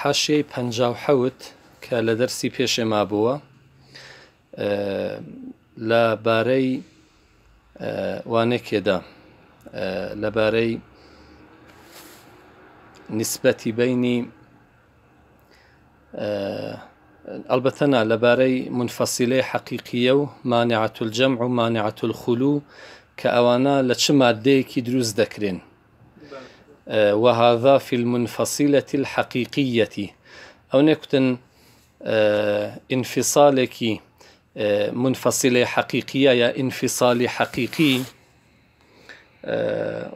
حاشەی پەنجاوحەوت کە لە دەرسی پێشێ مابووە لە بارەی وانەکێدا لەبارەی نسبەتی بینی ئەلبەتەنا لەبارەی منفەسیلەی حەقیقیە و مانعاتول جەم و مانعاتول خولو کە ئەوانە لە چ مادەیەکی دروست دەکرێن آه، وهذا في المنفصلة الحقيقية أو نكتن آه، انفصالك آه، منفصلة حقيقية يا انفصال حقيقي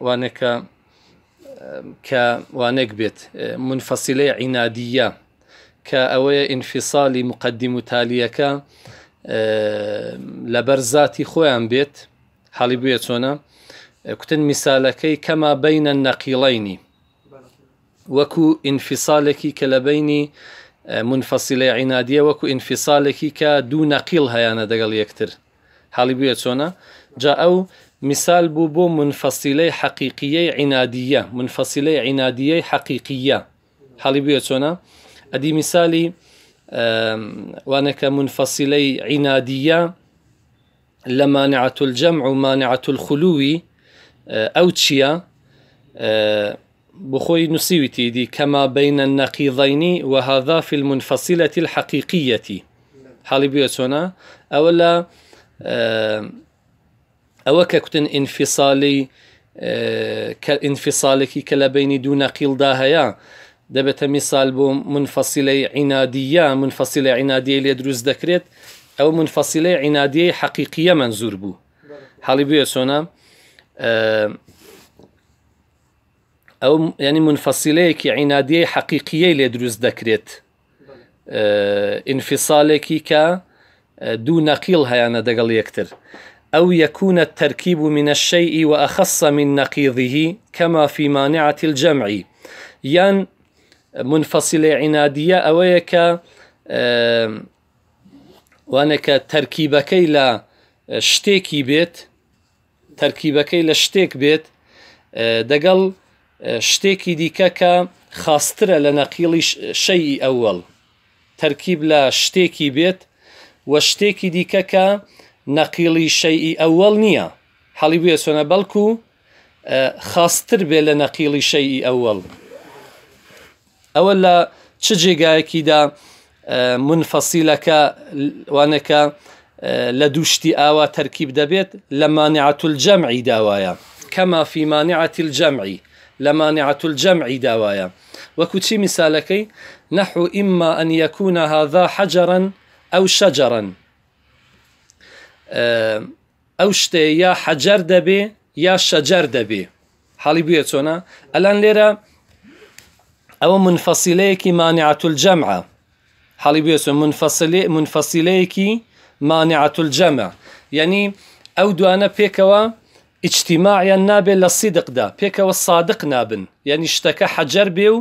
وانك كوانك بيت منفصلة عنادية كأوي انفصال مقدم تاليك لبرزاتي خوان بيت حالي بيتونا كتن مثالكي كما بين النقيلين وكو انفصالك كلا بين آه، منفصلة عنادية وكو انفصالك كدو نقيل هيا أنا دقل يكتر حالي بيوت سونا او مثال بو منفصلة حقيقية عنادية منفصلة عنادية حقيقية حالي بيوت سونا أدي مثالي وانك منفصلي عنادية لمانعة الجمع ومانعة الخلوي آه، أو تشيا آه، بخوي نسيوتي دي كما بين النقيضين وهذا في المنفصلة الحقيقية حالي بيوتونا أولا آه، أو كتن انفصالي كانفصالك كلا بين دون قيل داهيا دبت مثال بو منفصلي عنادية منفصلة عنادية اللي ذكرت أو منفصلة عنادية حقيقية منزور بو حالي بيوتونا آه، او يعني ئەو ینی يعني اللي عینادیەی حەقیقیەی لێ دروست دەکرێت آه، ئینفیساالێکی کە آه، دوو نەقیل هەیەە دقل يكتر أو يكون التركيب من الشيء وأخص من نقيضه كما في مانعة الجمع يان منفصله عنادية أه وانك تركيبك لا شتێکی بيت تەرکیبەکەی لە شتێک بێت دەگەڵ شتێکی دیکە کە خاسترە لە نەقیڵی شەی ئەوەڵ تەرکیب لە شتێکی بێت وە شتێکی دیکە کە نەقیڵی شەی ئەوەڵ نییە حەڵی بێ سۆنە بەڵکو خاستر بێ لە نەقیڵی شەی ئەوەڵ ئەوە لە چ جێگایەکیدا منفەسیلەکە وانەکە لە دووشتی ئاوا تەرکیب دەبێت لە مانعەتول كما داوایە کەما فی لمانعة الجەمعی لە مانعەتول جەمعی داوایە وەکو چی میسالەکەی نەحو ئیمما ئەن هذا حجرا ئەو شجرا ئەو شتێ یا حەجەر دەبێ یا شەجەر دەبێ حاڵی بویە چۆنا ئەلان لێرە ئەوە منفەسیلەیەکی مانعەتول جەمعە حاڵی بێ منفەسیلەیەکی مانعەتول جەمە یعنی ئەو دوانە پێکەوە ئیجتیماعیان نابێت لە سیدقدا پێکەوە سادق نابن یعنی شتەکە حەجەر بێ و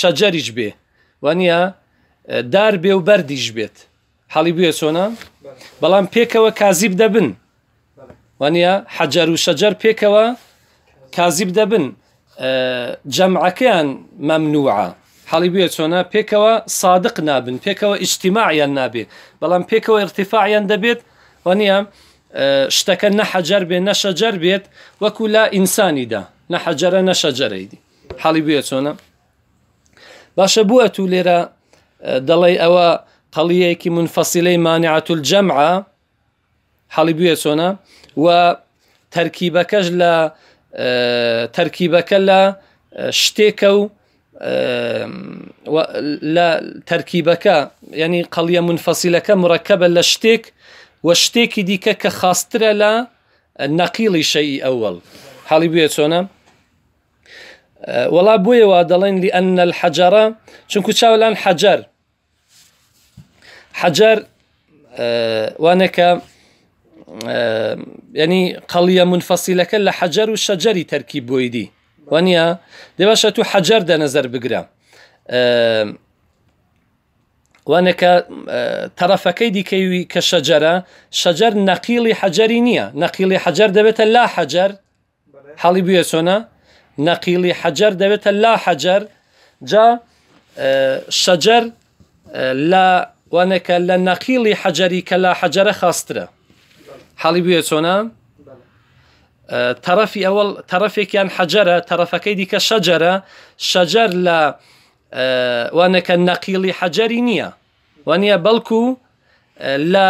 شەجەریش بێ وانە دار بێ و بەردیش بێت حاڵی بێ چۆنا بەڵام پێکەوە کازیب دەبن وانە حەجەر و شەجەر پێکەوە کازیب دەبن جەمعەکەیان مەمنوعە حاڵی بێ چۆنە پێکەوە سادق نابن پێکەوە ئیشتیماعیان نابێ بەڵام پێکەوە ارتفاعیان دەبێت و نیە شتەکە نەحەجار بێ نەشەجەر بێت وەکو لا ئینسانیدا نەحەجارە نەشەجەرەیدی حاڵی بێ چۆنە باشە بووە تو لێرە دەڵێ ئەوە قەڵیەکی منفەسیلەی مانعاتول جەمعە حاڵی بێ چۆنە و تەرکیبەکەش لە تەرکیبەکە لە شتێکە و لا تركيبك يعني قليا منفصلة لا شتيك وشتيك ديك كخاصترة لا نقيل شيء أول حالي بيتونا آه، ولا بوي وادلين لأن الحجر شنكو تشاو الآن حجر حجر آه، وانك آه، يعني قليا منفصلة لحجر وشجري تركيب ويدي وەنیە دێ باشە تو حەجار دەنەزەر بگرە وانەکە تەرەفەکەی دیکەوی کە شەجەرە شەجەر نەقیلی حەجەری نییە نەقیلی حەجەر دەبێتە لا حەجەر حەڵی بێ سۆنا نەقیلی حەجەر دەبێتە لا حەجەر جا شەجەر لا وانەکە لە نەقیلی حەجەری کە لا حەجەرە خاسترە حەڵی بێ چۆنا؟ تەرەفی آه، ئەوەڵ تەرەفێکیان حەجەرە تەرەفەکەی دیکە شەجەرە شەجەر لە آه، وانەکە نەقیلی حەجەری نییە وانە بەڵکو آه، لە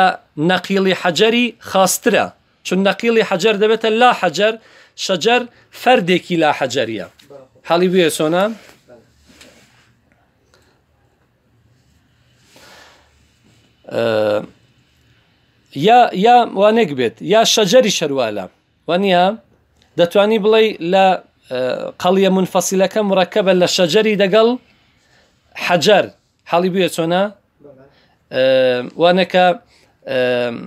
نەقیلی حەجەری خاسترە چون نەقیلی حجر دەبێتە لا حجر شجر فەردێکی لا حجريا حاڵی بێ سۆنا یا یا وانێک بێت یا شەجەری شەروالە وانيا دتواني بلاي لا آه، قلية منفصلة كم مركبة لا شجري دقل حجر حالي بيتونا آه، وانك آه،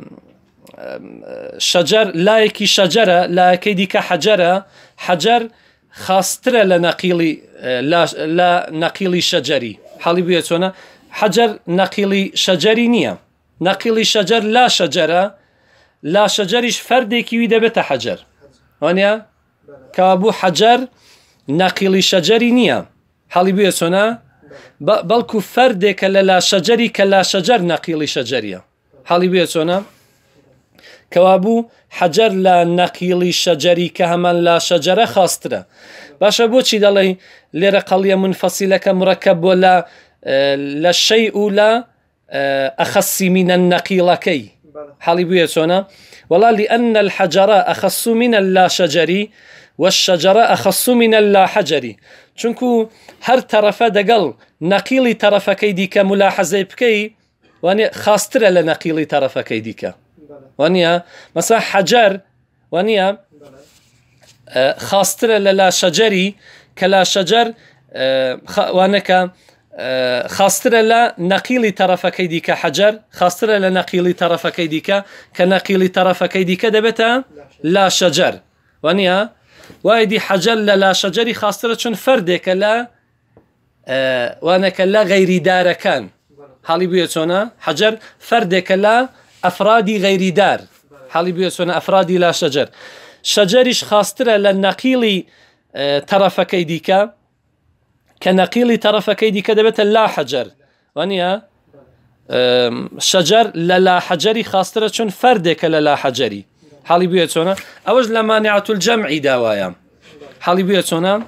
شجر لايكي شجرة لايكي ديك حجرة حجر خاصترة لنقيلي لا لا نقيلي شجري حالي بيتونا حجر نقيلي شجري نية نقيلي شجر لا شجره لا شەجەریش فەردێکیوی دەبێتە حەجەر وانە کابوو حەجەر نەقیلی شەجەری نییە حەڵی بێ سۆنا بەڵکو فەردێکە لە لا شەجەری کە لا شەجەر نەقیلی شەجەریە حەڵی بێ چۆنا کەوابوو حەجەر لە نەقیلی شەجەری کە هەمان لا شەجەرە خاسترە باشە بۆچی دەڵێ لێرە قەڵیە منفەسیلەکە مڕەکە بۆ لە لە شەی و لە ئەخەسی منە نەقیڵەکەی حاڵی سونا چۆنە لأن الحجرة أخص من اللا شجري والشجرة أخص من اللا حجري چونکو هەر تەرەفە دەگەڵ نەقیلی تەرەفەکەی دیکە ملاحظة بكي واني وانێ خاسترە لە نەقیلی تەرەفەکەی دیکە وانە مەسا حەجەر وانە اه، خاسترە لە لا شەجەری خاسترە لە نەقیلی تەرەفەکەی دیکە حەجەر خاسترە لە نەقیلی تەرەفەکەی دیکە کە نەقیلی تەرەفەکەی دیکە دەبێتە لا شەجەر وانە وایدی حەجەر لە لا شەجەری خاسترە چون فەردێکە لە وانەکە لە غەیریدارەکان حاڵی بویە چۆنە حەجەر فەردێکە لە ئەفرادی غەیریدار حاڵی بویە چۆنە ئەفرادی لا شەجەر شەجەریش خاسترە لە نەقیلی تەرەفەکەی دیکە كنقيل طرف كيدي كدبت لا حجر وانيا شجر للا حجري خاصة شون فردك لا حجري حالي بيتونا اوج لا مانعة الجمع داوايا حالي بيتونا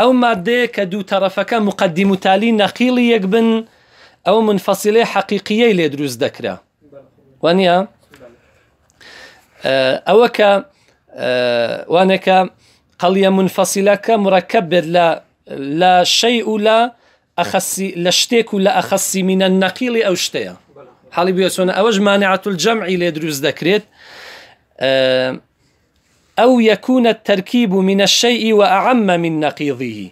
او مادة كدو طرفك مقدم تالي نقيل يقبن او منفصلة حقيقية لدروس ذكرى وانيا اه، اوك اه، وانك قليا منفصلك مركب لا لا شيء لا أخصي لشتيك ولا أخصي من النقيل أو شتيا حالي بيوتون أوج مانعة الجمع لدروز ذكرت آه، أو يكون التركيب من الشيء وأعم من نقيضه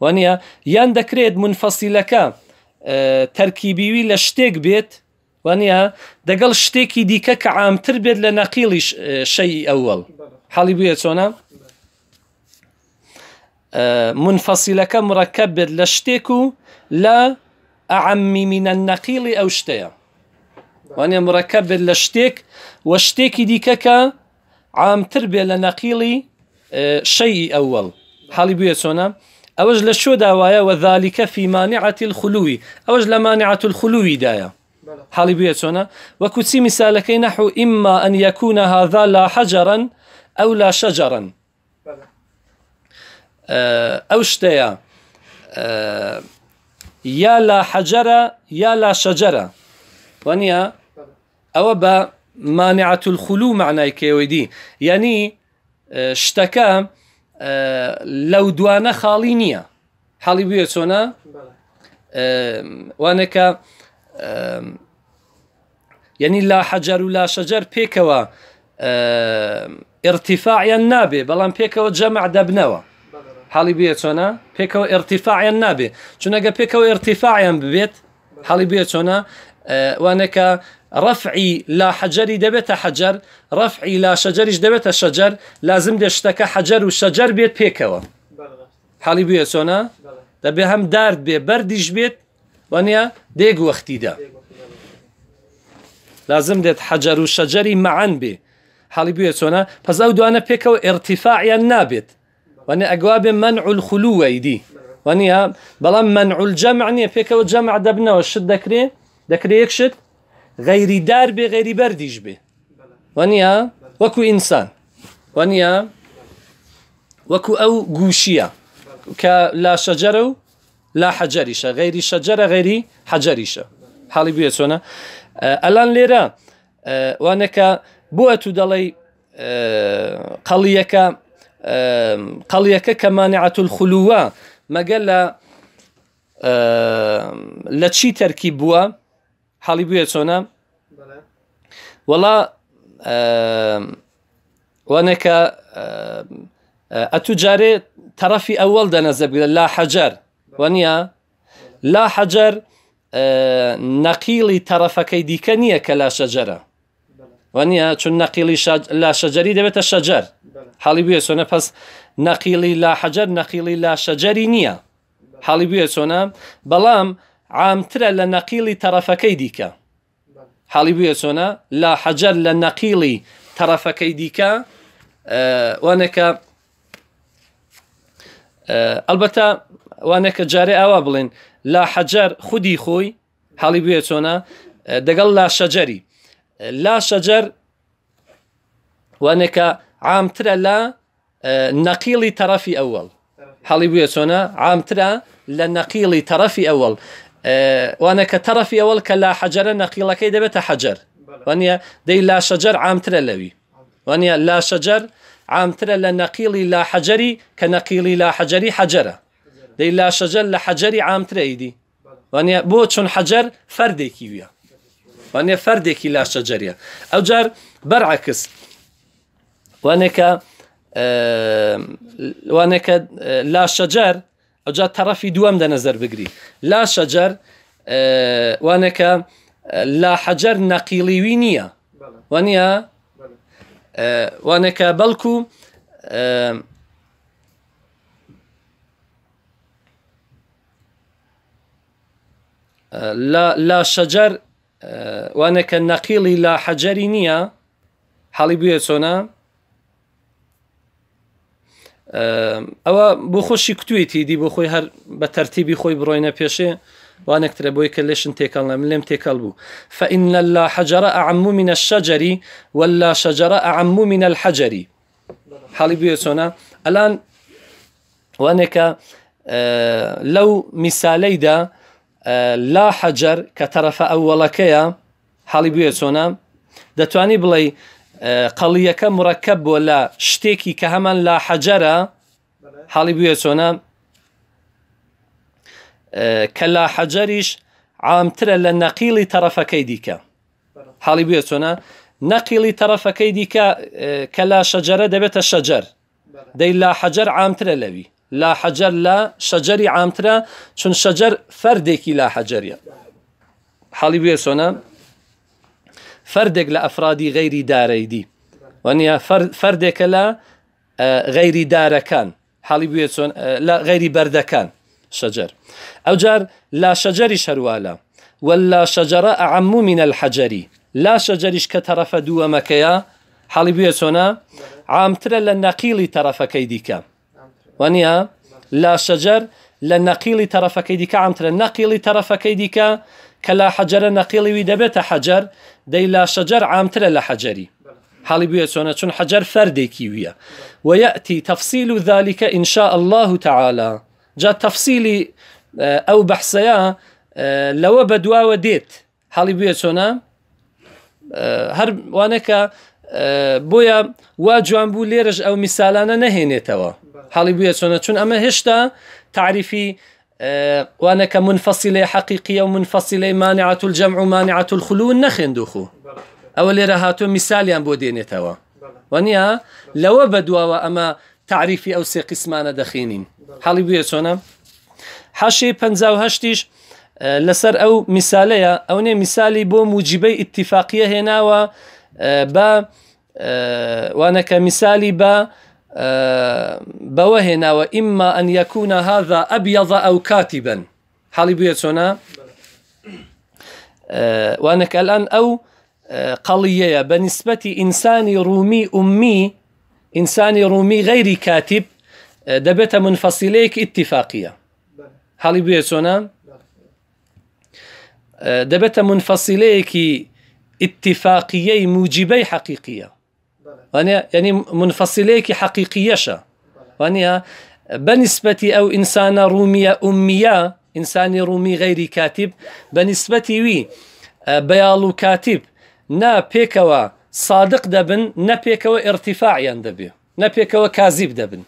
وانيا يان منفصله منفصلك آه، تركيبي لشتيك بيت وانيا دقل شتيكي ديكك عام تربد لنقيل آه، شيء أول حالي بيوتون آه، منفصلة كم ركب لا أعم من النقيل أو شتيا وأنا مركب لشتيك وشتيكي ديكك عام تربية لنقيل آه، شيء أول حالي بيا سونا أوج لشو داوايا وذلك في مانعة الخلوي أوج لمانعة الخلوي دايا حالي بيا سونا وكتسي مثالكي نحو إما أن يكون هذا لا حجرا أو لا شجرا ئەو شتەیە یا لا حەجەرە یا لا شەجەرە وەنیە ئەوە بە مانعات الخلو معنای کێوەدی یعنی شتەکە لەو دوانە خاڵی نییە حاڵی بێ چۆنە وانەکە یعنی لا حەجار و لا شەجەر پێکەوە ارتفاعیان نابێ بەڵام پێکەوە جەمع دەبنەوە حاڵی بێ چۆنا پێکەوە ئرتیفاعیان نابێ چونەگە پێکەوە ئرتیفاعیان ببێت حاڵی بێ چۆنا وانەکە ڕفعی لا حەجەری دەبێتە حەجەر ڕفعی لا شەجەریش دەبێتە شەجەر لازم دێ شتەکە حەجەر و شەجەر بێت پێکەوە حاڵی بێ چۆنا دەبێ هەم دارد بێ بەردیش بێت وانە دێگ وەختیدا لازم دێت حەجەر و شەجەری مەعان بێ حاڵی بێ چۆنا پەزا و دوانە پێکەوە ئرتیفاعیان نابێت واني أجواب منع الخلو دي واني بلا منع الجمع ني فيك وجمع دبنا وش دكري دكري يكشت غيري دار بغير برديش به واني وكو انسان واني وكو او قوشيه كلا شجره لا حجريشه غيري شجره غيري حجريشه حالي بيتونه آه، الان ليرا آه، وانك بواتو دلي آه، قليك قەڵیەکە کەمانعەت الخلووە مەگەل لە لە چی تەرکی بووە حاڵی بووە چۆنە وڵا وانێکە ئەتو جارێ تەرەفی ئەوەڵ دەنەزە بگرە لا حەجەر وەنیە لا حەجەر نەقیڵی تەرەفەکەی دیکە نییە کە لا شەجەرە وەنیە چون نەقیلی لا شەجەری دەبێتە شەجەر حاڵی بێ سۆنە پس نەقیلی لا حەجەر نەقیلی لا شەجەری نییە حاڵی بێ چۆنە بەڵام عامترە لە نەقیلی تەرەفەکەی دیکە حاڵی بێ چۆنە لا حەجەر لە نەقیلی تەرەفەکەی دیکە وانەکە ئەلبەتە وانەکە جارێ ئاوا بڵێن لا حەجەر خودی خۆی حاڵی بێ چۆنە دەگەڵ لا شەجەری لا شجر وانك عام ترى لا آه، نقيل طرفي أول حالي بويا سونا عام ترى نقيلي طرفي أول آه، وانك طرفي أول كلا حجر نقيل كي دبت حجر وانيا دي لا شجر عام ترى لوي وانيا لا شجر عام ترى نقيلي لا حجري كنقيل لا حجري حجره دي لا شجر حجري عام ترى ايدي وانيا بوتشون حجر فردي كيويا وانە فەردێکی لا جەریە او جار بەرعکس وانێکە آه، وانێکە آه، لا شجر او جار طرفي دوام ده نظر آه، وانێکە لا حجر نەقیلیوی نییە وانە وانێکە بلكو لا شجر آه، وانا كان نقيل الى حجر نيا حالي بيه تونا او آه، بخوشي كتويتي دي بخوي هر بترتيبي خوي بروينا بيشي وانا كتر بوي كليشن تيكال نام لم تيكال بو فإن لا حجر أعم من الشجر ولا شجر أعم من الحجر حالي بيه تونا الان وانا آه، ك لو مثالي ده لا حەجەر کە تەرەفە ئەوەڵەکەیە حاڵی بێ چۆنە دەتانی بڵێ قەڵیەکە مڕەکەب بۆ لە شتێکی کە هەمان لا حەجەرە حاڵی بێ چۆنە کە لا حەجەریش عامترە لە نەقیلی تەرەفەکەی دیکە حاڵی بێ چۆنە نەقیلی تەرەفەکەی دیکە کە لا شەجەرە دەبێتە شەجەر دەی لا حەجەر عامترە لەوی لا حجر لا شجري عامترا چون شجر فردك لا حجريا حالي بيسونا فردك لأفرادي غير داريدي وانيا فردك لا غير داركان حالي بيسون لا غير بردكان شجر أو جار لا شجر شروالا ولا شجرة أعم من الحجري لا شجرش كترف دو مكيا حالي بيسونا عامترا للنقيل طرفك ديكا وانيا لا شجر لە طرف تەرەفەکەی دیکە ئەمترە نقيل طرف كيديكا كلا حجر نقيل ويدبت حجر دي لا شجر ئامترە لا حجري حالي بویە سونا چون حجر فردي كيويا ويأتي تفصيل ذلك إن شاء الله تعالى جا تفصيلي آه، أو بحثيا آه، لو بدوا وديت حالي بێ سونا آه، هر وانەکە بويا واجوان جوان بوو لێرەش ئەو میسالانە حاڵی بووە چۆنە چون ئەمە هێشتا تعریفی اه، وانەکە منفەسیلێ حەقیقیە مانعه منفەسیلەی مانعات الجەمع و مانعات الخلو نەخێندوخو مثال لێرە بودين توا بۆ لو بدوا واما تعريفي او سي قسمان دخينين حالي دەخینین حاڵی حاشي بنزاو حەشی لسر او مثاليا او ئەو نێ میسالی بۆ اتفاقيه هنا هێناوە وانا اه، كمثالي با بە اه، بوهنا وإما أن يكون هذا أبيض أو كاتبا حالي بيتنا آه، وأنك الآن أو آه، قليا بنسبة إنسان رومي أمي إنسان رومي غير كاتب آه، دبت منفصليك اتفاقية حالي بيتنا دبت منفصليك اتفاقية موجبي حقيقية وانيا يعني منفصليك شا وانيا بنسبة أو إنسان رومية أمية إنسان رومي غير كاتب بنسبة وي آه، بيالو كاتب نا بيكوا صادق دبن نا بيكوا ارتفاع يندبي نا بيكوا كاذب دبن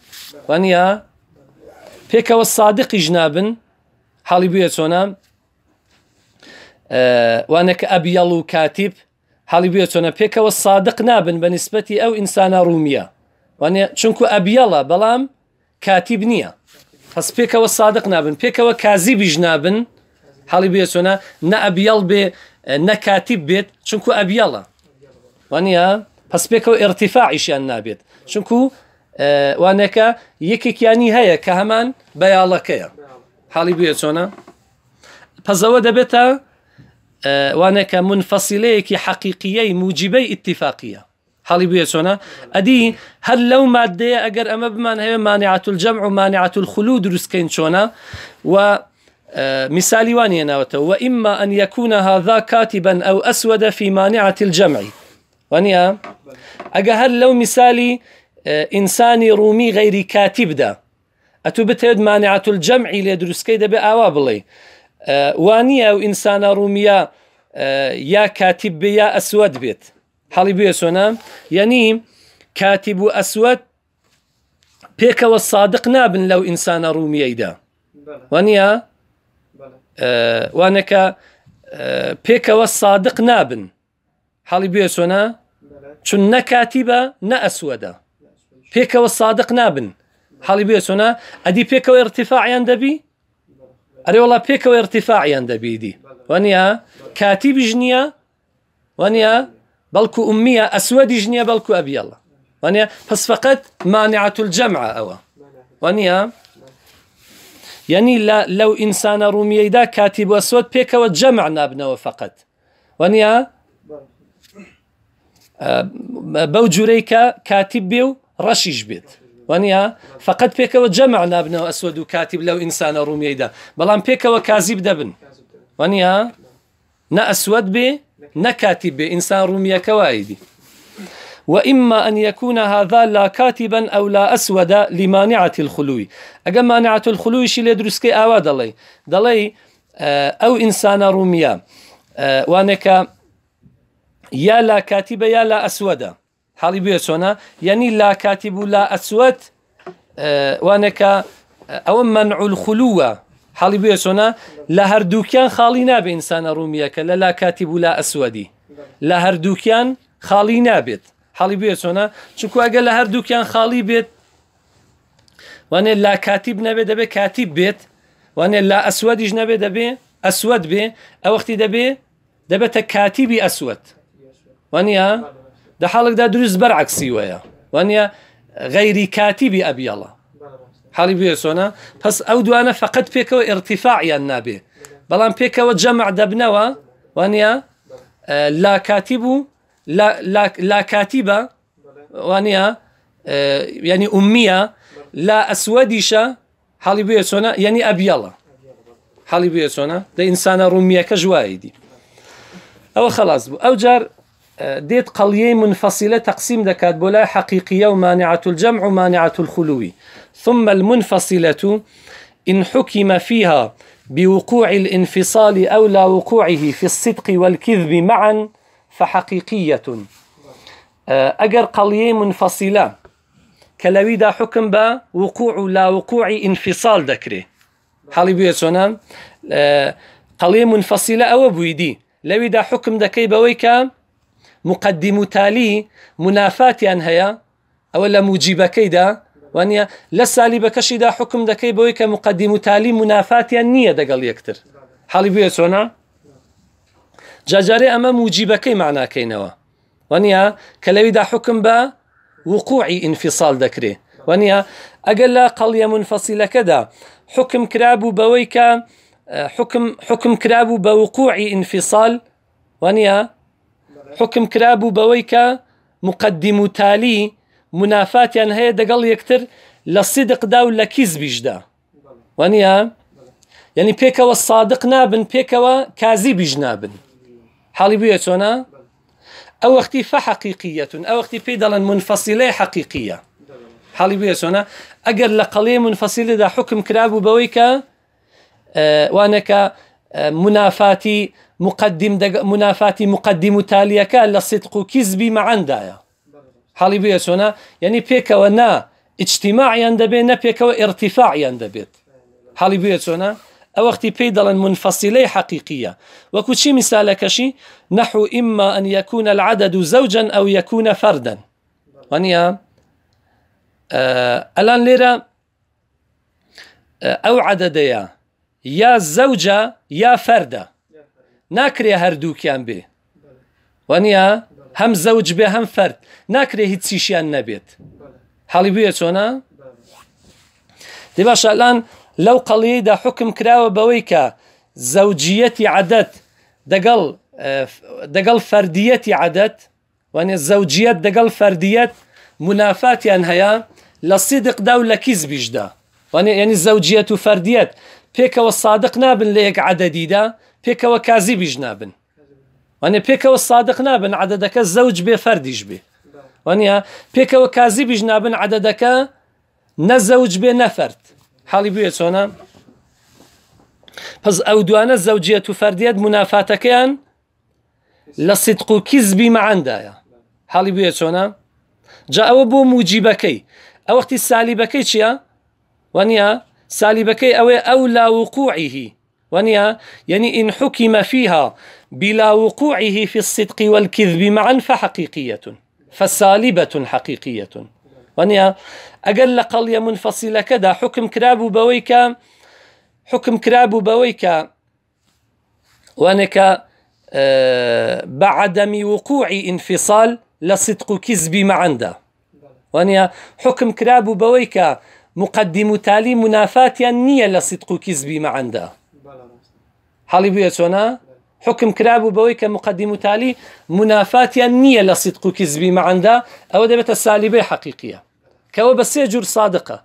وانيا بيكوا الصادق جنابن حالي بيتونا آه وانا كأبيالو كاتب حاڵی بێ چۆنە پێکەوە سادق نابن بە نسبەتی ئەو ئینسانە ڕومیە چونکو ئەبیەڵە بەڵام کاتیب نییە هەس پێکەوە سادق نابن پێکەوە کازی بیژ نابن حاڵی بێ چۆنە نە ئەبیەڵ بێ نەکاتیب بێت چونکو ئەبیەڵە وانە پس پێکەوە ئرتیفاعیشیان نابێت چونکو وانەکە یەکێکیانی هەیە کە هەمان بەیاڵەکەیە حاڵی بێ چۆنە پەزەوە دەبێتە آه، وانا كمنفصلي حقيقية موجبي اتفاقية حالي بويا سونا ادي هل لو مادة اگر اما بمان هي مانعة الجمع ومانعة الخلود رسكين شونا و آه، مثالي واني ناوته وإما أن يكون هذا كاتبا أو أسود في مانعة الجمع وانيا آه، أجا هل لو مثالي إنساني رومي غير كاتب ده ئەتو مانعه الجمع الجمعی باوابلي وانە ئەو ئینسانە ڕوومیە یا کاتیب بێ یا ئەسوەت بێت حڵی بێ سۆنا یعنی کاتیب و ئەسوەت پێکەوە سادق نابن لەو ئینسانە ڕوومیەیدا وانە وانەکە پێکەوە سادق نابن حڵی بێ سۆنا چون نەکاتیبە نە ئەسوەدا پێکەوە سادق نابن حڵی بێ سۆنا ئەدی پێکەوە ارتفاعیان دەبی أري والله بيك وارتفاعي عند بيدي وانيا كاتب جنيا وانيا بلكو أمية أسود جنيا بلكو أبي الله وانيا بس فقط مانعة الجمعة أوا وانيا يعني لا لو إنسان رومي إذا كاتب أسود بيك وجمع نابنا فقط وانيا آه، بوجوريكا كاتب بيو رشيش بيت وانە فقط نابنا أسود وكاتب لو إنسان روم يدا ئینسانە بيك وكاذب دبن کازیب نا أسود بي ئەسوەت بێ نەکاتی بێ ئینسان كوايدي وإما أن يكون هذا لا كاتبا أو لا أسود لمانعة الخلوي أجا مانعة الخلوي شي كي آوا دلي دلي أو إنسان روميا وانك يا لا كاتب يا لا أسود حاڵی بێ چۆنە یعنی لا کاتی بوو لا ئەسوەت وانەکە ئەوە منعول خولووە حاڵی بێ چۆنە لە هەردووکیان خاڵی نابێ ئینسانە ڕومیەکە لە لا کاتی بوو لا ئەسوەدی لە هەردووکیان خاڵی نابێت حاڵی بێ چۆنە چکوواگە لە هەردووکیان خاڵی بێت وانێ لا کاتیب نەبێ دەبێ کاتیب بێت وانێ لا ئەسوەدیش نەبێ دەبێ ئەسوەت بێ ئەوەختی دەبێ دەبێتە کاتیبی ئەسوەت وانە دا حالك دا دروس برعك سيويا وانيا غيري كاتبي ابي الله حالي بيسونا بس او دوانا فقد بيكو ارتفاع يا النبي بلان بيكو جمع دبنوا وانيا اه، لا كاتب لا لا لا كاتبة وانيا يعني اه، أمية لا أسودشة حالي بيسونا يعني أبيلا حالي بيسونا ده إنسان رومية كجوايدي أو خلاص بو أو جار ديت قليه منفصله تقسيم دكات بلا حقيقيه ومانعه الجمع ومانعه الخلو ثم المنفصلة إن حكم فيها بوقوع الانفصال أو لا وقوعه في الصدق والكذب معا فحقيقية آه، أجر قلية منفصلة كلاويدا حكم با وقوع لا وقوع انفصال دكري حالي بيت شونا آه، قلية منفصلة أو بويدي لويدا حكم دكي بويكا مقدم تالي تالی منافاتیان هەیە ئەوە لە موجیبەکەیدا وانە لە سالی بەکەشیدا حكم دەکەی بويك کە مقدم و نية منافاتیان نییە يكتر حالي حاڵی هنا چۆنا أما مجيب كي معناکەینەوە وانە کە لەویدا حکم حكم با ئینفیسال انفصال دكري وأن أقل قەڵە منفەسیلەکەدا حکم حكم حكم كرابو حکم حكم کرابوو بە وقوعی ئینفیسال حكم كرابو بويكا مقدم تالي منافات يعني هي دقل يكتر لصدق دا ولا كيز دا وانيا يعني بيكا والصادق نابن بيكا وكازي بيج نابن حالي بيوتونا او اختي فحقيقيه او اختي دالا منفصلة حقيقية حالي بيوتونا اقل لقلي منفصلة دا حكم كرابو بويكا آه وانكا منافاتي مقدم دق... منافاتي مقدم تاليك لصدق كذبي ما عندايا حالي بيسونا يعني بيك ونا اجتماع يندبين بيك وارتفاع يندبيت حالي بيسونا او اختي بيدل منفصلي حقيقيه وكشي مثالك شي نحو اما ان يكون العدد زوجا او يكون فردا وانيا آه،, آه الان ليرا آه، او عدديا یا زەوجە یا فەردە ناکرێ هەردووکیان بێ وەنیە هەم زەوج بێ هەم فەرد ناکرێ هیچ چیشیان نەبێت حاڵی بویە چۆنا دی باشلان لەو قەڵیدا حکم کراوە بەوەی کە زەوجیەتی عادەت دەگەڵ دەگەڵ فەردیەتی عادەت وانێ زەوجیەت دەگەڵ فەردیەت منافاتیان هەیە لە سیدقدا و لە کیز بیشدا وانێ ینی زەوجیەت و فەردیەت پێکەوە سادق نابن لە یەک عدەدیدا پێکەوە کازی بیش نابن وانێ پێکەوە سادق نابن عدەدەکە زەوج بێ فەردیش بێ وانە پێکەوە کازی بیش نابن عدەدەکە نەزەوج بێ نەفرد حاڵی بێ چۆنە پس ئەو دوانە زەوجێت و فەردیت منافاتەکەیان لە سیدق و کیزبی مەعندایە حاڵی بێ چۆنە جا ئەوە بۆ موجیبەکەی ئەو وەختی سالیبەکەی چییە؟ وانە أو أو لا وقوعه ونيا يعني إن حكم فيها بلا وقوعه في الصدق والكذب معا فحقيقية فسالبة حقيقية ونيا أقل قل منفصلة كذا حكم كراب بويك حكم كراب بويك ونك آه، بعدم وقوع انفصال لصدق كذب معندا ونيا حكم كراب بويك مقدم تالي منافات نية لصدق كذبي ما عنده حالي مەعەدا حاڵی حكم كراب حکم کرابوو مقدم و تالی منافاتیان نییە لە سیدق و کیزبی مەعەدا ئەوە دەبێتە سالیبێ حقیقیە کەەوە بە سێ جور صادقە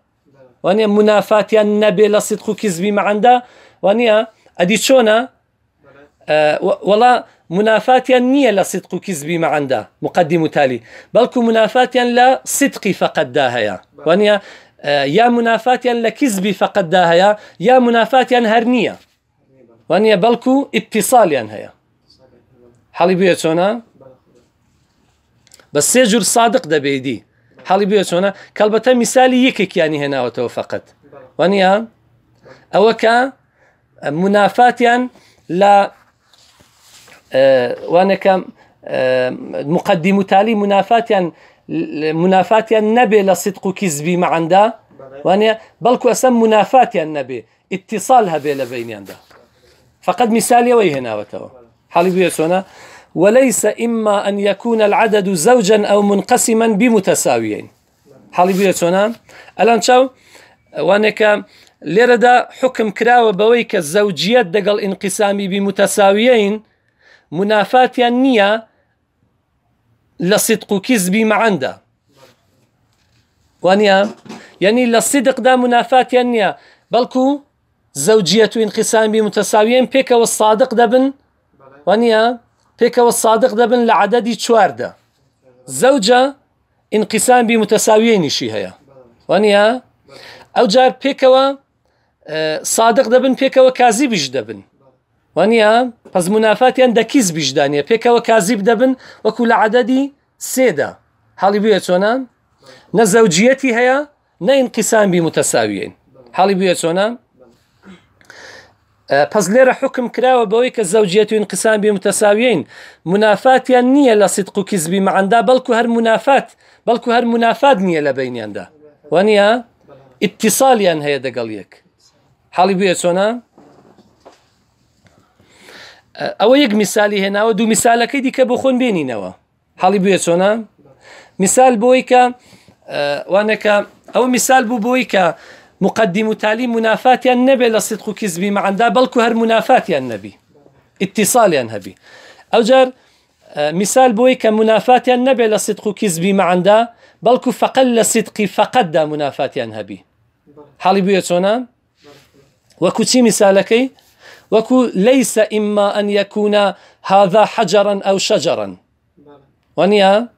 وانە منافاتیان نەبێ لە سیدق و کیزبی مەعەدا وانە ئەدی چۆنە وڵا منافاتیان نییە لە مقدم تالي تالی منافات لا لە فقد داهيا وانيا آه، يا منافاتيا لە کیزبی فقددا يا یا منافاتیان هەر نییە وانە بەڵکو حالي هەیە حەڵی بێ چۆنە بە سێ جور سادق دەبێدی حەڵی بێ چۆنە کەلبەتە میسای یەکێکیانی يعني هێناوەتەوە فقط وانە ئەوە لا آه، وانا آه، كم مقدم تالي متالی يعني منافاتیان النبي لصدق كذبي ما عنده مەعەندا وانە بەڵکو ئەسم النبي اتصالها بين هەبێ لە بینیاندا فقط مثالەوەی حالي حاڵی بێسۆنە وليس إما أن يكون العدد زوجا أو منقسما بمتساويين حالي بێتۆنا هنا الان شو وانك لرد حكم بەوەی بويك الزوجيات دقل انقسامي بمتساويين متەساویین النية لصدق كذبي ما عنده وانيا يعني لصدق دا منافات يعني بلكو زوجية انقسام بمتساويين بيكا والصادق دبن وانيا بيكا والصادق دبن لعددي تشوارده زوجة انقسام بمتساويين شي هيا وانيا او جار بيكا آه، صادق دبن بيكا وكاذب دبن وانە پس منافاتیان دەکیز بیشدانە پێکەوە کازیب دەبن وەکو لە عادەدی سێدا حاڵی بێ چۆنە نە زەوجەتی هەیە نەین قیسانبی متەساویین حاڵی بێ چۆنە پس لێرە حکم کراوە بەوەی کە زەوجێت و قسانبی متەساویین منافاتیان نییە لە سید قوکیزبی مەعادا بەڵکو هەر منافات بەڵکو هەر منافات نییە لە بینیاندا وانە ئتصالیان هەیە دەگەڵ یەک حاڵی بێ چۆنە؟ ئەوە یەک میسای هێناوە دوو میسالەکەی دیکە بۆ خۆن بێنینەوە حاڵی بێ چۆنا مثال بۆی کە وانەکە ئەو مثال بوو بۆی کە مقدم وتالی منافاتیان نەبێ لە سیدق و کیزبی مەعەندا بەڵکو هەر منافاتیان نەبی ئتیساڵیان هەبی ئەوجار مثال بۆی کە منافاتیان نەبێ لە سیدق و کیزبی مەعەندا بەڵکو فقل لە سیدقی فقەتدا منافاتیان هەبی حاڵی بویە چۆنا وەکوچی مثالەکەی ليس إما أن يكون هذا حجرا أو شجرا ونيا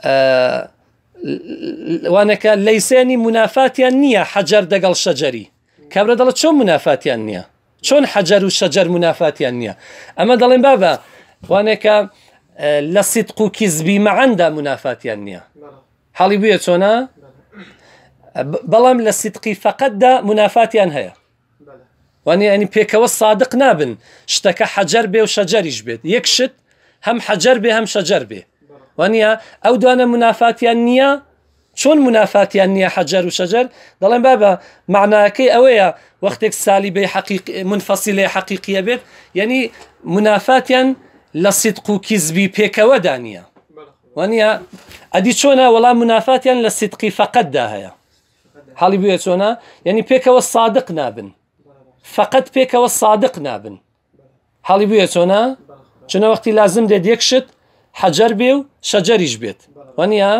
آه وانك ليساني منافاتي النية حجر دقل شجري كابرا دل شون منافاتي النية شون حجر وشجر منافاتي النية أما دلين بابا وانك آه، لصدق كذبي ما عنده منافاتي النية حالي بيتونا بلام لصدقي فقد منافاتي النية واني يعني بيك الصادق نابن اشتكى حجر بي وشجر يجبد يكشت هم حجر بي هم شجر بي واني او دو انا منافات النية شون منافات يا حجر وشجر ضل بابا معنى كي اويا وقتك سالي بي حقيقي منفصله حقيقيه بيت يعني منافات لصدق كذبي بيك دانيا وانيا ادي شونا ولا منافات لصدق فقد داهايا حالي بيت شونا يعني بيك الصادق نابن فقط پێکەوە صادق نابن حاڵی بویە چۆنا چونە وەختی لازم دێت یەکشت حەجەر بێ و شەجەریش بێت وەنیە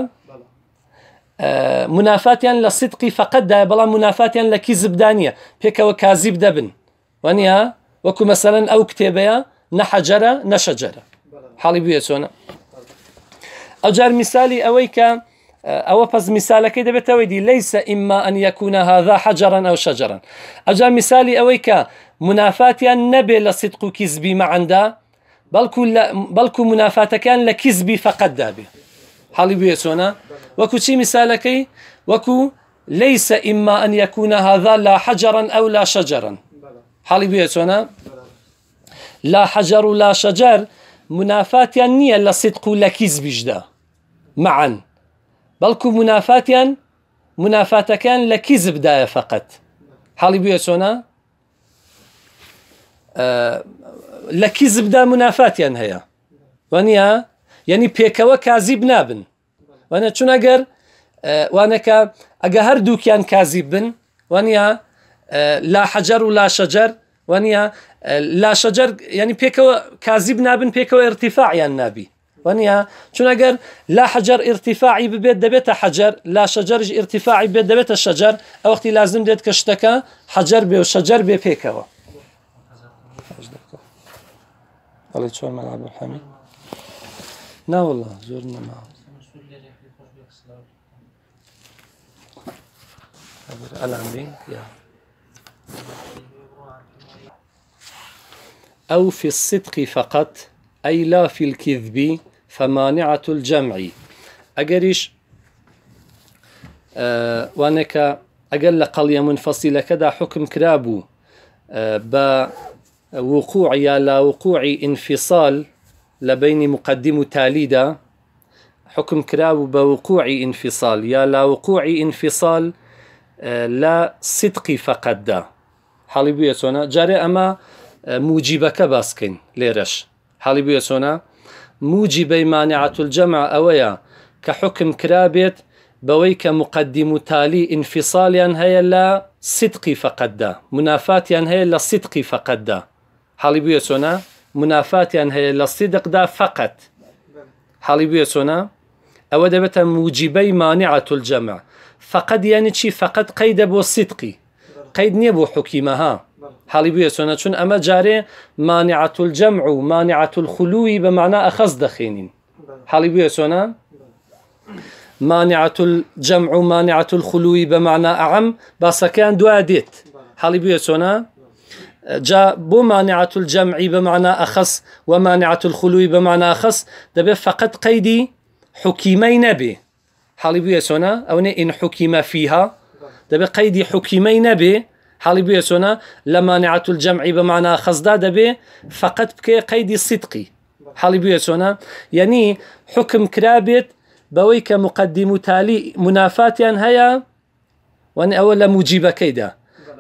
منافاتیان لە سیدقی فقطدای بەڵام منافاتیان لە کیزبدانە پێکەوە کازیب دەبن وەنیە وەکو مەسەرەن ئەو کتێبەیە نەحەجەرە نەشەجەرە حاڵی بویە چۆنە ئەوجار میسای ئەوەی کە ئەوە پس میسالەکەی دەبێتەوەیدی ليس اما ان يكون هذا شجرا اجا شەجاران ئەجا منافات ئەوەی کە منافاتیان نەبێ لە سیدق و کیزبی مەعەندا بەڵکو منافاتەکان لە کیزبی فقط دابێ حاڵی بێسۆنا وەکو چی میسالەکەی وكو ليس إما أن يكون هذا لا حجرا أو لا شجرا حالي بيسونا لا حجر لا شجر منافات النيه لصدق صدق لا جدا معا بەڵکو منافاتیان منافاتەکان لە کیزبدایە فقط حاڵی بووە چۆنا لە کیزبدا منافاتیان هەیە وەنیە یعنی پێکەوە کازیب نابن وانە چونەگەر وانەکە ئەگە هەردووکیان کازیب بن وانە لا حەجار و لا شەجەر وانە لا شەجەر ینی پێکەوە کازیب نابن پێکەوە ارتیفاعیان نابی ونيا چون اگر لا حجر ارتفاعي ببيت دبيت حجر لا ارتفاعي ببيت دبيت الشجر او اختي لازم ديت کە حجر بێ و شجر بێ پێکەوە ئەڵێ چۆن عبد الحميد زۆر والله زورنا یا أو في الصدق فقط أي لا في الكذب فمانعة الجمع ئەگەریش آه، وانك أجل قل قەڵیە كذا حكم كرابو آه، با وقوع يا لا وقوع انفصال لبين مقدم تاليدا حكم كراب بوقوع انفصال يا لا وقوع انفصال آه، لا صدقی فقد دا حالي بيسونا جاري أما موجبك باسکەین ليرش حالي بيسونا موجبي مانعة الجمع أويا كحكم كرابت بويك مقدم تالي انفصال ينهي لا صدقي فقد دا منافات ينهي لا هەیە فقد دا حالي حاڵی بویە چۆنا منافاتیان هەیە لە فقط حالي بيسونا چۆنا ئەوە موجبي مانعة الجمع الجەمع يعني یانی چی فقط قيد بو صدقي قەید نییە بۆ حالي بووە سونا چون اما جاري مانعة الجمع و مانعة الخلوي بمعنى اخص ئەخەز حالي حاڵی بووە سۆنا مانعة جەمع و مانعاتول خولووی بە معنا ئەعم باسەکەیان دوای دێت حاڵی بووە جا بو مانعة الجمع بمعنى اخص ئەخەس و مانعاتول خولووی بە معنا خەس فقط قيدي حكيمين نەبێ حالي بووە سونا او ان حكيم فيها دەبێت قيدي حكيمين نەبێ حالي بيسونا لما نعت الجمع بمعنى بە معنا فقط بكي قيد سیدقی حالي بيسونا يعني حكم كرابت بويك مقدم تالي منافات هيا وان ئەوە مجيب كيدا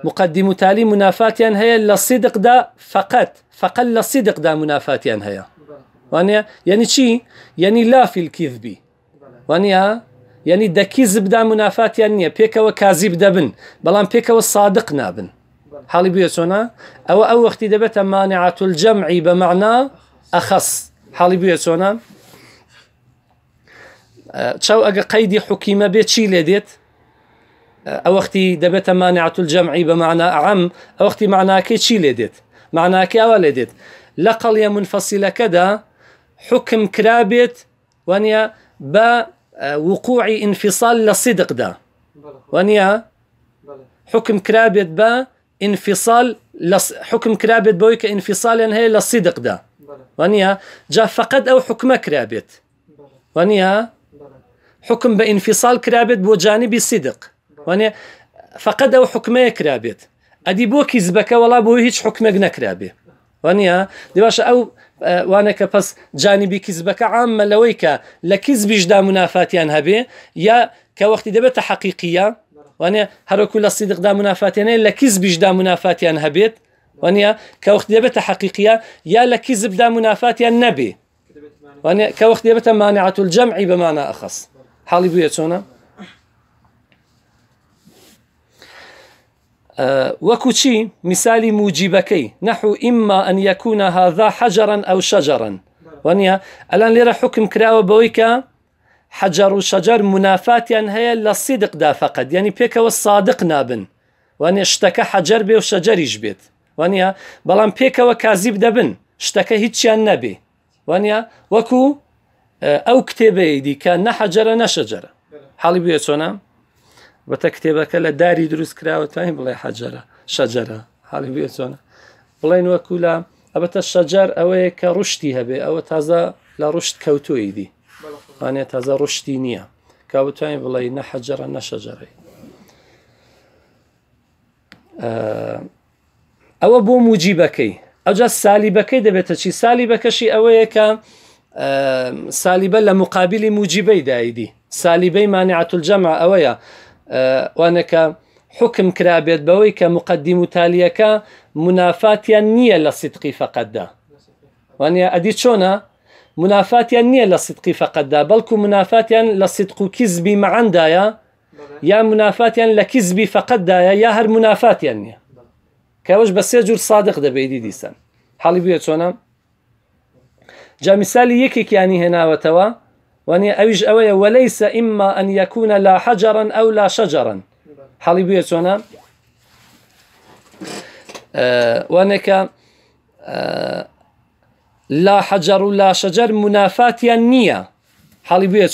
مقدم تالي منافات هيا للصدق دا فقط فقط فقط دا منافات هيا هەیە يعني شي يعني لا في الكذب وانيا يعني دكي زبدة منافات يعني بيك وكاذب دبن بلان بيك والصادق نابن حالي بيوسونا او او اختي دبت مانعة الجمع بمعنى اخص حالي بيوسونا تشاو أه، اقا قيدي حكيمة بيت شي لديت او أه، اختي دبت مانعة الجمع بمعنى اعم او اختي معناها كي شي لديت معناها كي اوا لديت لقل يا منفصلة كدا حكم كرابت وانيا با وقوع انفصال للصدق ده وانيا حكم كرابت با انفصال لص حكم كرابت بويك انفصالا هي للصدق ده وانيا جا فقد او حكم كرابت وانيا حكم بانفصال كرابت بجانب الصدق وانيا فقد او حكم كرابت ادي بوكي زبكه ولا بو هيك حكمك نكرابي وانيا دي باش او أه، وانا كبس جانیبی کیزبەکە عاممە لويك لكذب جدا منافات منافاتیان هەبێ یا کە وەختی دەبێتە حەقیقیە وانە هەرۆکو دا منافات منافاتێنێ لكذب جدا منافات هەبێت وانە کە وەخت دەبێتە حەقیقیە یا لە کیزبدا منافاتیان نەبێ کە وەخت دەبێتە مانعات الجەمعی بەمانە ئەخص حاڵی بویە چۆنە؟ آه، وكوتشي مثال موجبكي نحو إما أن يكون هذا حجرا أو شجرا وانيا الآن لرا حكم كراو بويكا حجر وشجر منافات يعني هي للصدق دا فقط يعني بيكا والصادق نابن وانيا اشتكى حجر بي وشجر يجبت وانيا بلان بيكا وكاذب دبن اشتكى هيتش النبي وانيا وكو آه، او كتبه دي كان نحجر نشجر حالي بيوتونا بەتە کتێبەکە لە داری دروست کراوە توانین بڵێ حەجرە شەجرە حاڵی بێ چۆنە بڵێن وەکو لە ئەبەتە شەجار ئەوەیە کە ڕشتی هەبێ ئەوە تازە لە ڕشت کەوتۆی دی وانێ تازە ڕشتی نییە کا بتوانین بڵێ نە حەجرە نە شەجرەی ئەوە بۆ موجیبەکەی ئەوجا سالیبەکەی دەبێتە چی سالیبەکەشی ئەوەیە کە سالیبە لە مقابلی موجیبەی دایدی سالیبەی مانعاتولجەمە ئەوەیە وانەکە حکم کرابێت بەوەی کە مقدیم وتالیەکە منافاتیان نییە لە سیدقی فقددا وانە ئەدی چۆنە منافاتیان نییە لە سیدقی فقددا بەڵکو منافاتیان لە سیدق و کیزبی مەعندایە یا منافاتیان لە کیزبی فقددایە یا هەر منافاتیان نییە کەەوەش بە سێ جوور صادق دەبێتی دیسان حاڵی بێت چۆنە جامیسالی یەکێکیانی هێناوەتەوە وانە ئەویش ئەوەیە وليس اما ان يكون لا حجرا او لا شجرا حالي بێ چۆنە آه، آه، لا حجر لا شجر منافاتیان النية حەڵی بێ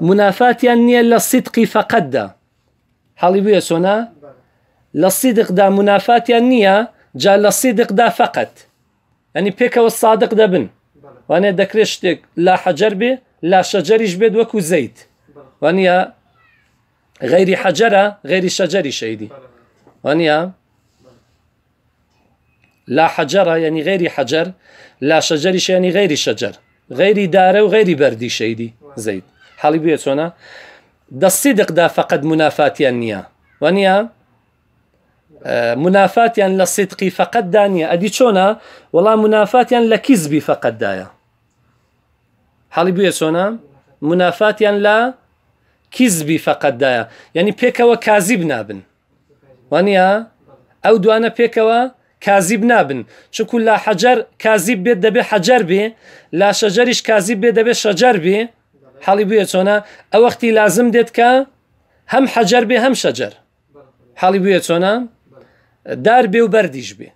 منافات النية للصدق فقد حالي فەقەتدا حەڵی بێ چۆنە لە سیدقدا منافاتیان نییە جا لە سیدقدا فقط ئەنی پێکەوە سادق دەبن وانێ لا حجر بي لا شجر بيد وكو زيت وانيا غير حجرة غير شجري شيدي وانيا لا حجرة يعني غير حجر لا يعني شجر يعني غير شجر غير داره وغير بردي شيدي زيت حالي بيتونا دا الصدق دا فقد منافات يعني وانيا آه، يعني للصدق فقد دانيا ادي شونا والله منافات يعني کیزبی فقد دايا حاڵی بووە چۆنا منافاتیان لا کیزبی فەقەتدایە یعنی پێکەوە کازیب نابن وانە ئەو دوانە پێکەوە کازیب نابن چکو لا حەجار کازیب بێت دەبێ حەجار بێ لا شەجەریش کازیب بێ دەبێ شەجار بێ حاڵی بووە چۆنا ئەو وەختی لازم دێت کە هەم حەجار بێ هەم شەجەر حاڵی بووە چۆنا دار بێ و بەردیش بێ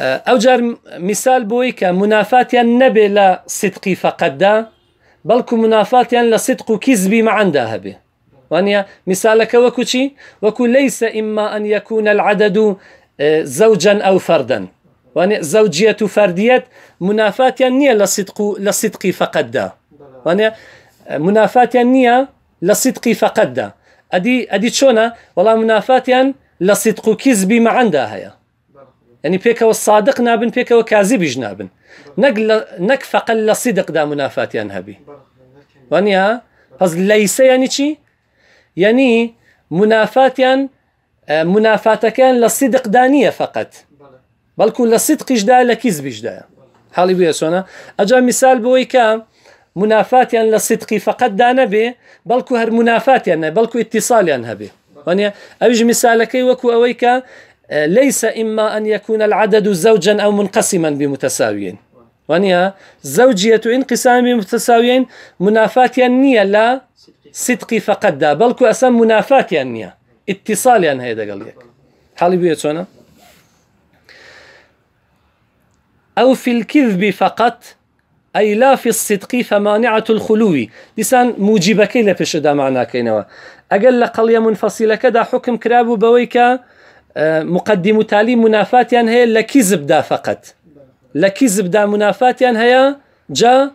او جار مثال بويك منافات النبي لا صدق فقد دا بلكو منافات لا صدق كذبي ما عندها به وانيا مثالك وكوشي وكو ليس اما ان يكون العدد آه، زوجا او فردا وانيا زوجية فردية منافات النية لا صدق لا صدق فقد دا وانيا آه، منافات النية لا صدق فقد دا ادي ادي شونا ولا منافات لا صدق كذبي ما عندها هي يعني بيكا والصادق نابن بيكا وكاذب جنابن نقل نك فقل الصدق دا منافات ينهبي وانيا فاز ليس يعني شي يعني منافات ين آه، منافاتك ين للصدق دانية فقط بل كل الصدق جدا لكذب جدا حالي بيا سونا اجا مثال بويكا منافات ين للصدق فقط دانا به بل كل هر منافات ين بل كل اتصال ينهبي وانيا اجي مثالك وكو اويكا آه، ليس إما أن يكون العدد زوجا أو منقسما بمتساويين وانيا زوجية انقسام بمتساويين منافات النية لا صدقي فقد دا كو أسم النية اتصال اتصاليا يعني هيدا قال لك حالي بيوتونا أو في الكذب فقط أي لا في الصدق فمانعة الخلو لسان لا موجبكي لبشدا معناكينوا أقل قلية منفصلة كذا حكم كرابو بويكا مقدم منافات يعني هي لە کیزبدا فقط لە منافات يعني هي جا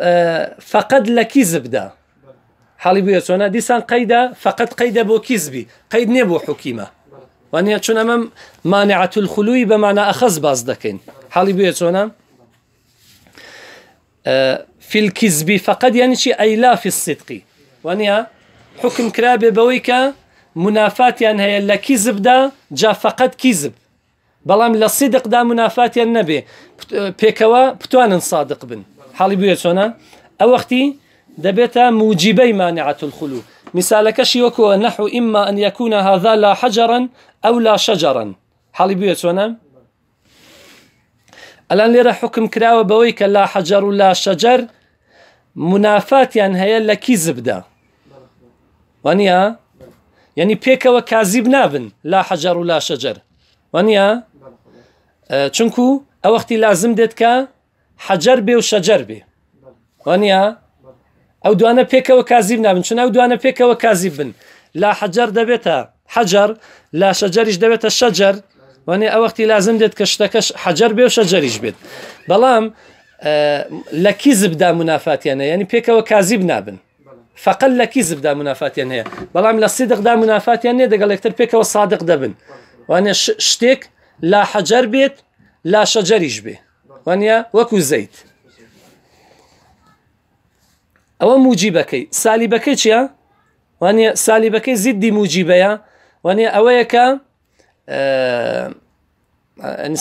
اه، فقط لە کیزبدا حالي بووە چۆنا دیسان قيدة فقط قيدة بو کیزبی قيد نبو حكيمة وانيا وانە امام مانعة الخلوي بمعنى اخذ ئەخەز باز دەکەین حاڵی في الكذب فقد يعني شيء أي لا في الصدق وانيا حكم كرابي بويكا يعني هي لا كذب دا جا فقط لا صدق دا منافات منافاتیان يعني النبي بيكوا بتوان صادق بن حالي بێ چۆنا ئەو وەختی دەبێتە مانعة مانعات الخلو كشي وكو نحو اما ان يكون هذا لا حجرا أو لا شجرا حالي بێ چۆنا الان لي حكم کراوە بەوەی کە لا ولا شجر منافات يعني هي لا كذب دا وانيا یعنی پێکەوە کازیب نابن لا حەجار و لا شەجر وانە چونکو ئەوەختی لازم دێت کە حەجر بێ و شەجر بێ وانە ئەو دوانە پێکەوە کازیب نابن چون ئەو دوانە پێکەوە کازیب بن لا حەجر دەبێتە حەجر لا شەجریش دەبێتە شەجر وانێ ئەوەختی لازم دێت کە شتەکەش حەجر بێ و شەجریش بێت بەڵام لە کیزبدا منافاتیانە یعنی پێکەوە کازیب نابن فقل فقط لە کیزبدا منافاتیان هەیە بەڵام لە سیدقدا منافاتیان قال دەگەڵێکتر پێکەوە وصادق دبن وانا شتيك لا حجر بيت لا شجر شەجەریش بێ وانە وەکو زەیت ئەوە موجیبەکەی سالیبەکەی چییە؟ وانە سالیبەکەی زیدی موجیبەیە وانە ئەوەیەکە آه،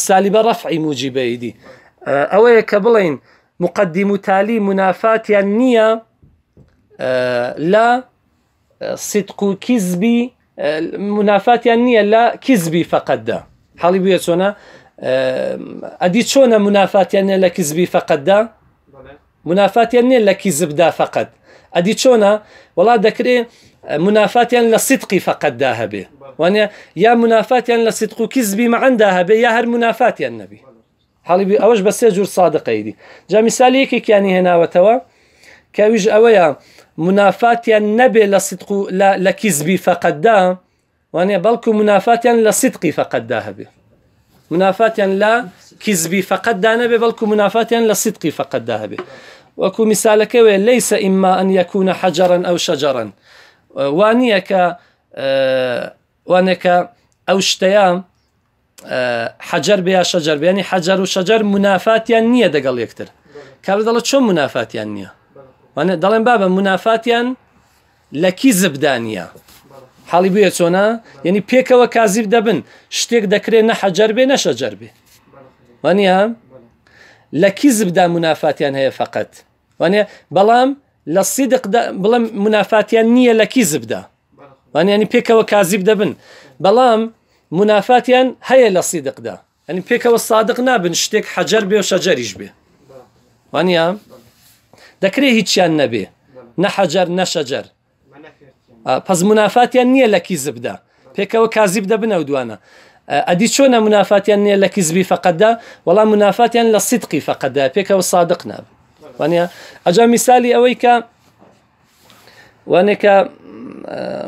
سالیبە ڕەفعی موجیبەیدی ئەوەیە آه، کە بلين مقدم تالي منافات نییە، آه، لا آه، صدق كذبي آه، منافات يعني لا كذبي فقد دا حالي بيا شونا ادي شونا منافات يعني لا كذبي فقد دا منافات يعني لا كذب دا فقد ادي شونا والله ذكري إيه، منافات يعني للصدق فقط ذهبي وانا يا منافات يعني للصدق كذبي ما عندها يا هر منافات يا يعني النبي حالي بي اوش بس يجور صادق ايدي جا مثال هيك يعني هنا وتوا كويج أويا منافاتيا النبي لصدق لا لكذبي فقد دا وانا بلكو منافاتيا لصدقي فقد داهبي منافاتيا لا كذبي فقد دا نبي بلكو منافاتيا لصدقي فقد داهبي وكو مثالك ليس إما أن يكون حجرا أو شجرا وانيك آه، وانيك أو اشتيام آه، حجر بيا شجر يعني حجر وشجر منافاتيا نية دقل يكتر كابل دالة شو منافاتيا نية وانە دەڵێن بابە منافاتیان لە کیزبدانە حاڵی بێ چۆنا یعنی پێکەوە کازیب دەبن شتێک دەکرێت نە حەجر بێ نەشەجر بێ وانە لە کیزبدا منافاتیان هەیە فقط وانە بەڵام لە سیدق بڵم منافاتیان نییە لە کیزبدا وانیانی پێکەوە کازیب دەبن بەڵام منافاتیان هەیە لە سیدقدا ئەنی پێکەوە سادق نابن شتێک حەجر بێ و شەجەریش بێ وانە؟ دەکرێت هیچیان النبي نحجر نشجر پس لکی نییە لە کیزبدا پێکەوە کازیب دەبنە و دوانە ئەدی چۆنە منافاتیان نییە لە کیزبی فقددا وەڵام منافاتیان لە سیدقی فقددا پێکەوە صادق ناب وانە ئەجا میسای ئەوەی کە وانێکە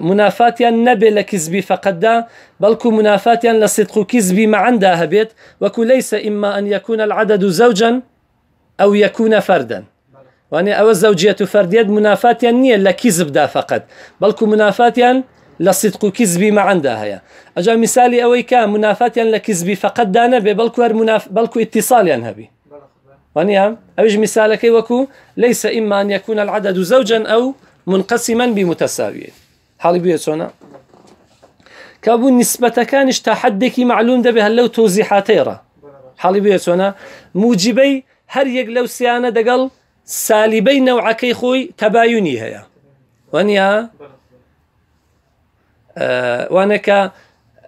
منافاتیان نەبێ لە کیزبی فقددا بلکو منافاتیان لە سیدق و کیزبی مەعەندا هەبێت وەکو لەیسە اما ان یەکوونە العدد زوجا او يكون فردا واني او الزوجية فردية منافات منافاتیان لا كذب دا فقط بلكو منافاتیان لصدق كذبي ما عندها هيا اجا مثالي اوي كان منافات لكذبي فقط دانە بێ بەڵکو هەر بەڵکو ئتصالیان هەبی اوج ئەوش میسالەکەی وكو ليس إما أن يكون العدد زوجا أو منقسما بمتساويين حالي بێ كابو نسبة نسبەتەکانیش تا حدێکی معلوم ده بهل لو توزيحاتيرا حالي حاڵی بێ چۆنە موجیبەی هەر یەک لەو سالبين نوع كي خوي تبايني هيا وانيا آه، وانك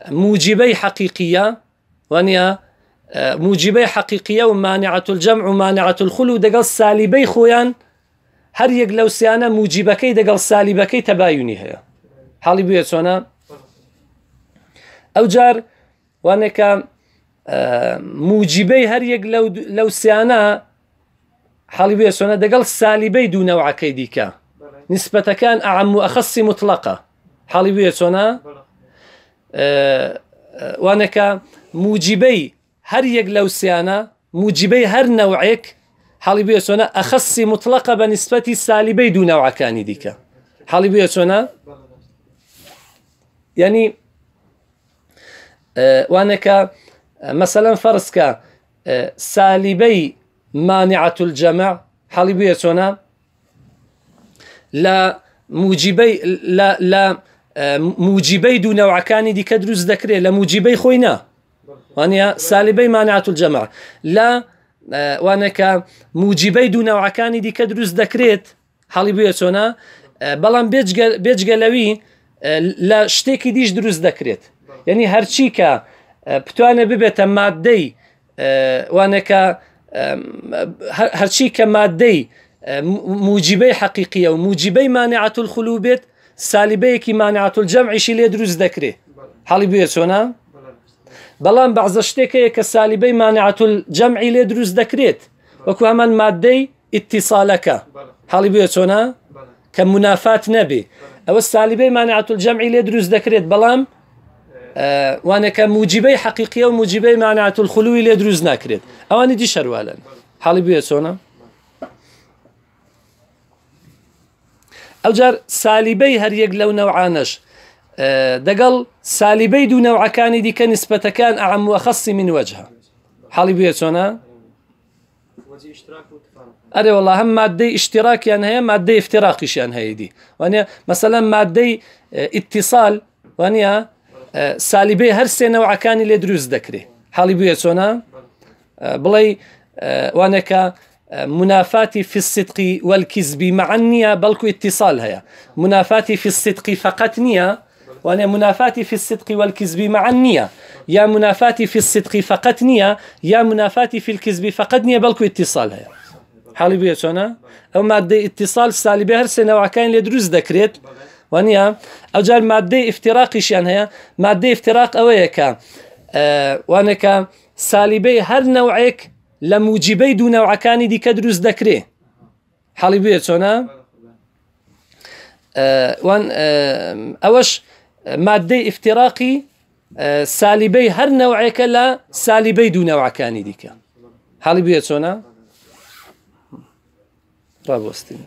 موجبي حقيقية وانيا آه، موجبي حقيقية ومانعة الجمع ومانعة الخلو دقل سالبي خويا هر يق لو سيانا موجبكي دقل سالبكي تبايني هيا حالي بيا سونا او جار وانك آه، موجبي هر يق لو سيانا حالي سونا دقل سالبي دو نوع كيديكا نسبة كان أعم أخص مطلقة حالي بيسونا سونا وانك موجبي هر يقلو سيانا موجبي هر نوعك حالي سونا أخص مطلقة بنسبة سالبي دون نوع كاني ديكا حالي سونا يعني أه وانك مثلا فرسك أه سالبي مانعەتول جەمە حەڵی بێ چۆنا لە موجیبەی لە موجیبەی دوونەوەکانی دیکە دروست دەکرێت لە موجیبەی خۆی نە وانە سالیبەی مانعەتول جەمە لە وانەکە موجیبەی دوونەوەکانی دیکە دروست دەکرێت حەڵی بێ چۆنا بەڵام بێجگەلەوی لە شتێکی دیش دروست دەکرێت یعنی هەرچی کە بتوانە ببێتە مادەی وانەکە هەرچی کە مادەی موجیبەی حەقیقیە و موجیبەی مانعات الخلو بێت سالیبەیەکی مانعات جەمعیشی لێ دروست دەکرێت حڵی بێ چۆنا بەڵام بەعزە شتێکەیە کە سالیبەی مانعات جەمعی لێ دروست دەکرێت وەکو هەمان مادەی ئتیساالەکە حڵی بێ چۆنا کە منافات نەبێ ئەوە سالیبەی مانعات جەمعی لێ دروست دەکرێت بەڵام آه، وانا كموجبي حقيقيه وموجبي معناه الخلو اللي يدروز ناكريت اواني دي شروالا حالي بيا سونا الجار سالبي هر يك لو نوعانش آه، دقل سالبي دو نوع كان دي كان كان اعم واخص من وجهه حالي بيا سونا اري والله هم ماده اشتراك يعني هي ماده افتراق يعني هي دي وانا مثلا ماده آه، اتصال وانا هر سه نوع کانی لی دروز دەکرێت حالی بیه چۆنا بڵێ وانکا منافاتی في الصدق والكذب مع النية بلكو اتصال هيا منافاتي في الصدق فقط نية وانا منافاتي في الصدق والكذب مع النية يا منافاتي في الصدق فقط نية يا منافاتي في الكذب فقط نية بلكو اتصال هيا حالي بيا شونا او مادة اتصال سالبي هر سنة وعكاين لدروز دكريت وانە ئەوجار مادەی ئفتراقیشیان هەیە مادەی ئفتراق ئەوەیەکە وانەکە سالیبەی هەر نەوعێک لە موجیبەی دوونەوعەکانی دیکە دروست دەکرێ حاڵی بێ چۆنە ئەوەش مادەی ئفتراقی سالیبەی هەر نەوعێکە لە سالیبەی دوونەوعەکانی دیکە حاڵی بێ چۆنە ڕابۆستی.